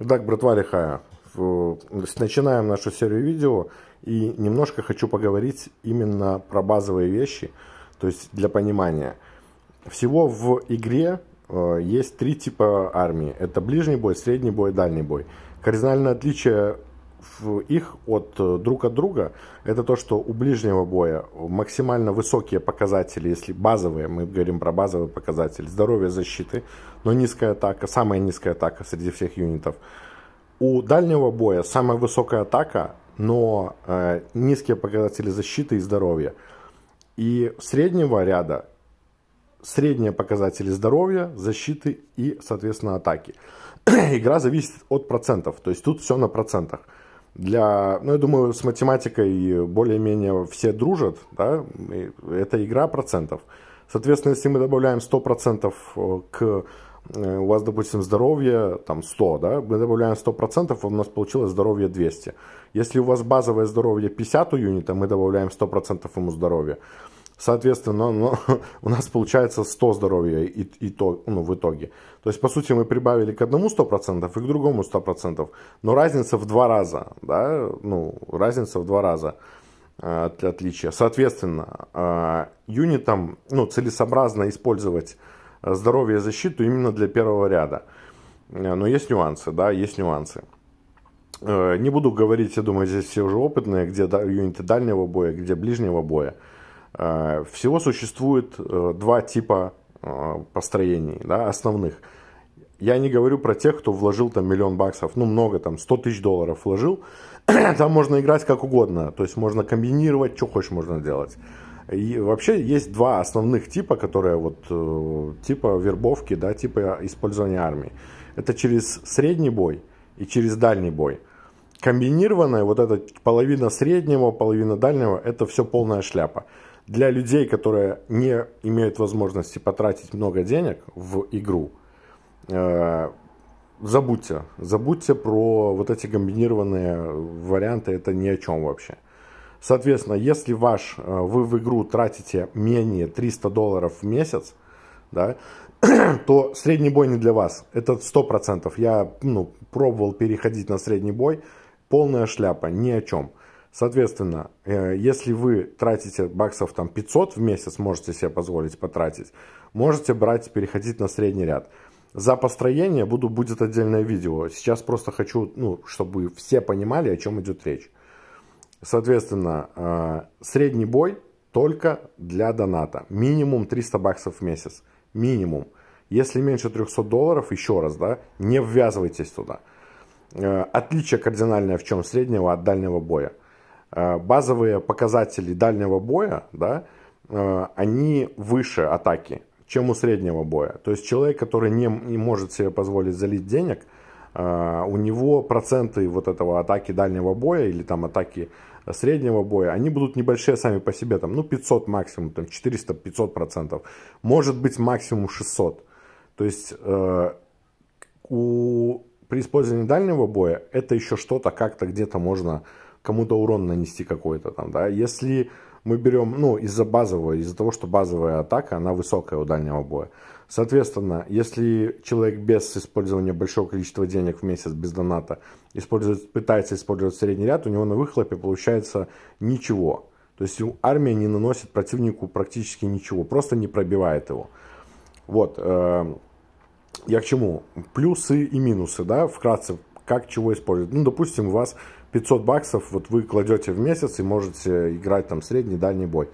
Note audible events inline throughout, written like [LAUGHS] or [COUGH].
Итак, братва лихая, начинаем нашу серию видео и немножко хочу поговорить именно про базовые вещи, то есть для понимания. Всего в игре э, есть три типа армии. Это ближний бой, средний бой, дальний бой. Кардинальное отличие их от э, друг от друга, это то, что у ближнего боя максимально высокие показатели, если базовые, мы говорим про базовые показатели, здоровье, защиты, но низкая атака, самая низкая атака среди всех юнитов. У дальнего боя самая высокая атака, но э, низкие показатели защиты и здоровья. И среднего ряда средние показатели здоровья, защиты и, соответственно, атаки. [CLEARS THROAT] Игра зависит от процентов, то есть тут все на процентах для... Ну, я думаю, с математикой более-менее все дружат, да, это игра процентов. Соответственно, если мы добавляем 100% э, к... Э, у вас, допустим, здоровье там 100, да, мы добавляем 100%, у нас получилось здоровье 200. Если у вас базовое здоровье 50 у юнита, мы добавляем 100% ему здоровья. Соответственно, ну, [LAUGHS] у нас получается 100 здоровья и, и то, ну, в итоге. То есть, по сути, мы прибавили к одному 100% и к другому 100%. Но разница в два раза. Да? Ну, разница в два раза э, отличия. Соответственно, э, юнитам ну, целесообразно использовать э, здоровье и защиту именно для первого ряда. Э, но есть нюансы, да, есть нюансы. Э, не буду говорить, я думаю, здесь все уже опытные, где юниты дальнего боя, где ближнего боя. Э, всего существует э, два типа э, построений, да, основных. Я не говорю про тех, кто вложил там миллион баксов, ну много там, 100 тысяч долларов вложил. [CLEARS THROAT] Там можно играть как угодно, то есть можно комбинировать, что хочешь можно делать. И вообще есть два основных типа, которые вот типа вербовки, да, типа использования армии. Это через средний бой и через дальний бой. Комбинированная вот эта половина среднего, половина дальнего, это все полная шляпа для людей, которые не имеют возможности потратить много денег в игру, э, забудьте, забудьте про вот эти комбинированные варианты, это ни о чем вообще. Соответственно, если ваш, э, вы в игру тратите менее 300 долларов в месяц, да, [CLEARS THROAT] то средний бой не для вас. Это 100%. Я ну, пробовал переходить на средний бой. Полная шляпа, ни о чем. Соответственно, э, если вы тратите баксов там 500 в месяц, можете себе позволить потратить, можете брать, переходить на средний ряд. За построение буду, будет отдельное видео. Сейчас просто хочу, ну, чтобы все понимали, о чем идет речь. Соответственно, э, средний бой только для доната. Минимум 300 баксов в месяц. Минимум. Если меньше 300 долларов, еще раз, да, не ввязывайтесь туда. Э, отличие кардинальное в чем среднего от дальнего боя – Э, базовые показатели дальнего боя, да, э, они выше атаки, чем у среднего боя. То есть человек, который не, не может себе позволить залить денег, э, у него проценты вот этого атаки дальнего боя или там атаки среднего боя, они будут небольшие сами по себе, там, ну, 500 максимум, там, 400-500 процентов, может быть, максимум 600. То есть э, у, при использовании дальнего боя это еще что-то как-то где-то можно кому-то урон нанести какой-то там, да. Если мы берем, ну, из-за базового, из-за того, что базовая атака, она высокая у дальнего боя. Соответственно, если человек без использования большого количества денег в месяц, без доната, использует, пытается использовать средний ряд, у него на выхлопе получается ничего. То есть армия не наносит противнику практически ничего, просто не пробивает его. Вот, э, я к чему? Плюсы и минусы, да, вкратце, как чего использовать. Ну, допустим, у вас 500 баксов вот вы кладете в месяц и можете играть там средний, дальний бой.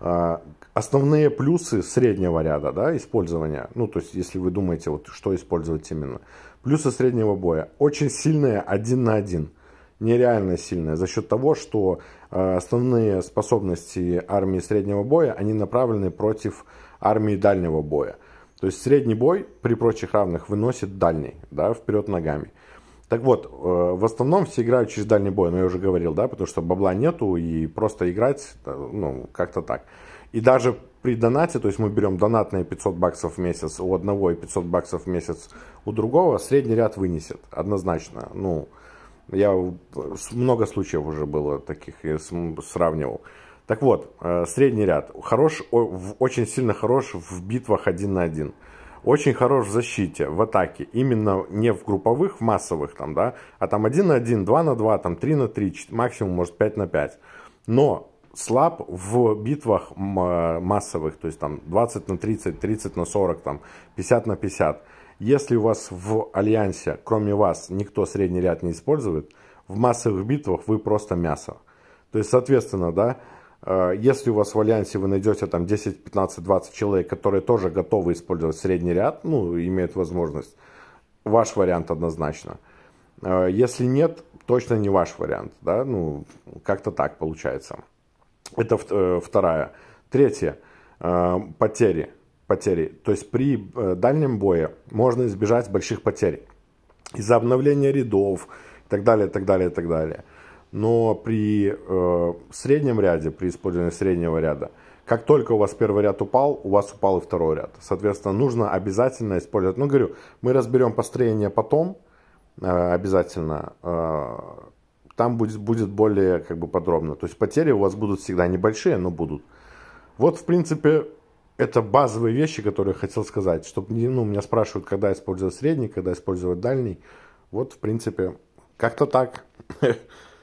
А, основные плюсы среднего ряда да, использования, ну то есть если вы думаете, вот что использовать именно. Плюсы среднего боя. Очень сильные один на один. Нереально сильные за счет того, что а, основные способности армии среднего боя, они направлены против армии дальнего боя. То есть средний бой при прочих равных выносит дальний, да, вперед ногами. Так вот, э, в основном все играют через дальний бой, но ну, я уже говорил, да, потому что бабла нету и просто играть, э, ну, как-то так. И даже при донате, то есть мы берем донатные 500 баксов в месяц у одного и 500 баксов в месяц у другого, средний ряд вынесет, однозначно. Ну, я много случаев уже было таких, я сравнивал. Так вот, э, средний ряд. Хорош, очень сильно хорош в битвах один на один очень хорош в защите, в атаке. Именно не в групповых, в массовых там, да, а там 1 на 1, 2 на 2, там 3 на 3, максимум может 5 на 5. Но слаб в битвах э, массовых, то есть там 20 на 30, 30 на 40, там 50 на 50. Если у вас в альянсе, кроме вас, никто средний ряд не использует, в массовых битвах вы просто мясо. То есть, соответственно, да, Э, если у вас в альянсе вы найдете там 10, 15, 20 человек, которые тоже готовы использовать средний ряд, ну, имеют возможность, ваш вариант однозначно. Э, если нет, точно не ваш вариант, да, ну, как-то так получается. Это э, вторая. Третье, потери, потери. То есть при дальнем бое можно избежать больших потерь из-за обновления рядов и так далее, так далее, так далее но при э, среднем ряде, при использовании среднего ряда, как только у вас первый ряд упал, у вас упал и второй ряд. Соответственно, нужно обязательно использовать. Ну, говорю, мы разберем построение потом, э, обязательно. Э, там будет, будет более как бы подробно. То есть потери у вас будут всегда небольшие, но будут. Вот, в принципе, это базовые вещи, которые я хотел сказать. Чтобы ну, меня спрашивают, когда использовать средний, когда использовать дальний. Вот, в принципе, как-то так. [LAUGHS]